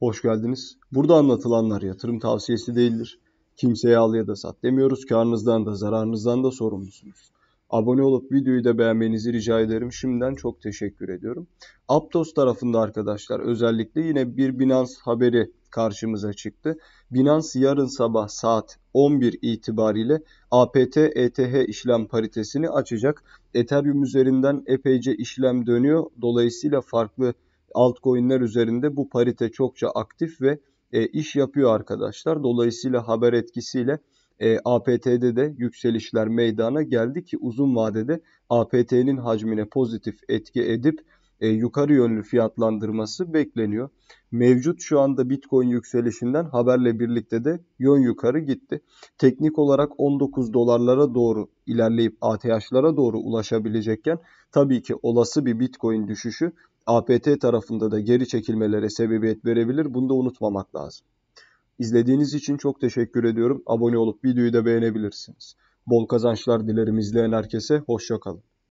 Hoş geldiniz. Burada anlatılanlar yatırım tavsiyesi değildir. Kimseye al ya da sat demiyoruz. Karnınızdan da zararınızdan da sorumlusunuz. Abone olup videoyu da beğenmenizi rica ederim. Şimdiden çok teşekkür ediyorum. Aptos tarafında arkadaşlar özellikle yine bir Binance haberi karşımıza çıktı. Binance yarın sabah saat 11 itibariyle APT-ETH işlem paritesini açacak. Ethereum üzerinden epeyce işlem dönüyor. Dolayısıyla farklı altcoin'ler üzerinde bu parite çokça aktif ve e, iş yapıyor arkadaşlar. Dolayısıyla haber etkisiyle e, APT'de de yükselişler meydana geldi ki uzun vadede APT'nin hacmine pozitif etki edip e, yukarı yönlü fiyatlandırması bekleniyor. Mevcut şu anda Bitcoin yükselişinden haberle birlikte de yön yukarı gitti. Teknik olarak 19 dolarlara doğru ilerleyip ATH'lara doğru ulaşabilecekken tabii ki olası bir Bitcoin düşüşü APT tarafında da geri çekilmelere sebebiyet verebilir. Bunu da unutmamak lazım. İzlediğiniz için çok teşekkür ediyorum. Abone olup videoyu da beğenebilirsiniz. Bol kazançlar dilerim izleyen herkese. Hoşçakalın.